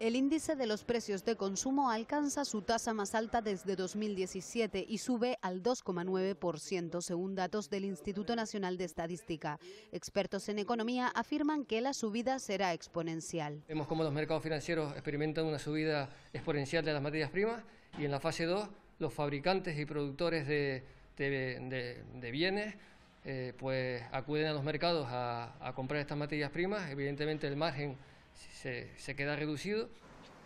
El índice de los precios de consumo alcanza su tasa más alta desde 2017 y sube al 2,9% según datos del Instituto Nacional de Estadística. Expertos en economía afirman que la subida será exponencial. Vemos cómo los mercados financieros experimentan una subida exponencial de las materias primas y en la fase 2 los fabricantes y productores de, bienes eh, pues acuden a los mercados a comprar estas materias primas. Evidentemente el margen se, queda reducido.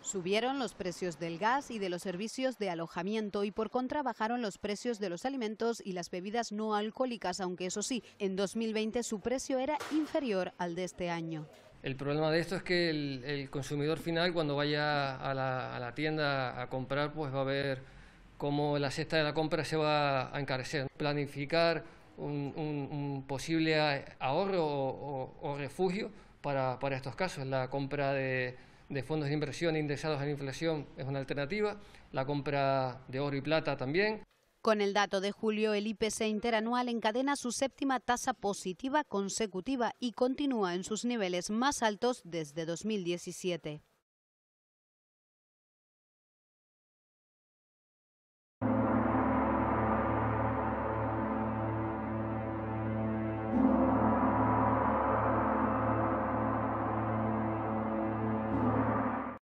Subieron los precios del gas y de los servicios de alojamiento y por contra bajaron los precios de los alimentos y las bebidas no alcohólicas, aunque eso sí, en 2020 su precio era inferior al de este año. El problema de esto es que el, consumidor final cuando vaya a la, tienda a comprar pues va a ver cómo la cesta de la compra se va a encarecer. Planificar un, posible ahorro o refugio para, estos casos. La compra de, de fondos de inversión e indexados a la inflación es una alternativa, la compra de oro y plata también. Con el dato de julio, el IPC interanual encadena su séptima tasa positiva consecutiva y continúa en sus niveles más altos desde 2017.